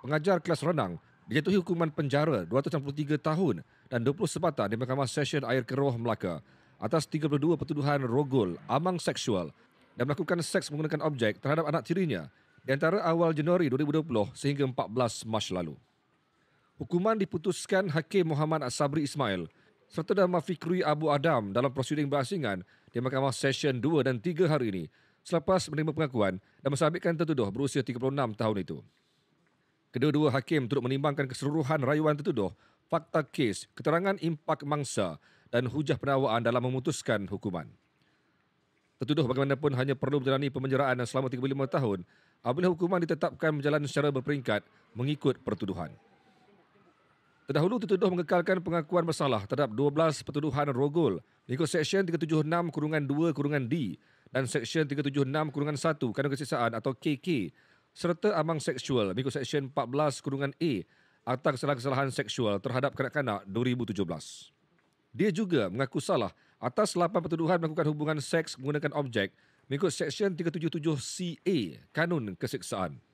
pengajar kelas renang dijatuhi hukuman penjara 263 tahun dan 20 sebatan di Mahkamah Session Air Keroh Melaka atas 32 pertuduhan rogol amang seksual dan melakukan seks menggunakan objek terhadap anak tirinya di antara awal Januari 2020 sehingga 14 Mac lalu. Hukuman diputuskan Hakim Muhammad Sabri Ismail serta dalam Mafikrui Abu Adam dalam prosiding berasingan di Mahkamah Session 2 dan 3 hari ini selepas menerima pengakuan dan mensabitkan tertuduh berusia 36 tahun itu. Kedua-dua hakim turut menimbangkan keseluruhan rayuan tertuduh, fakta kes, keterangan impak mangsa dan hujah pendakwaan dalam memutuskan hukuman. Tertuduh bagaimanapun hanya perlu menjalani pemenjaraan selama 35 tahun apabila hukuman ditetapkan berjalan secara berperingkat mengikut pertuduhan. Terdahulu tertuduh mengekalkan pengakuan bersalah terhadap 12 pertuduhan rogol mengikut Seksyen 376 kurungan 2 kurungan D dan Seksyen 376 kurungan 1 kanun kesiksaan atau KK serta amang seksual mengikut Seksyen 14 Kurungan A Akta Kesalahan-Kesalahan Seksual terhadap Kanak-Kanak 2017. Dia juga mengaku salah atas lapan tuduhan melakukan hubungan seks menggunakan objek mengikut Seksyen 377CA Kanun Keseksaan.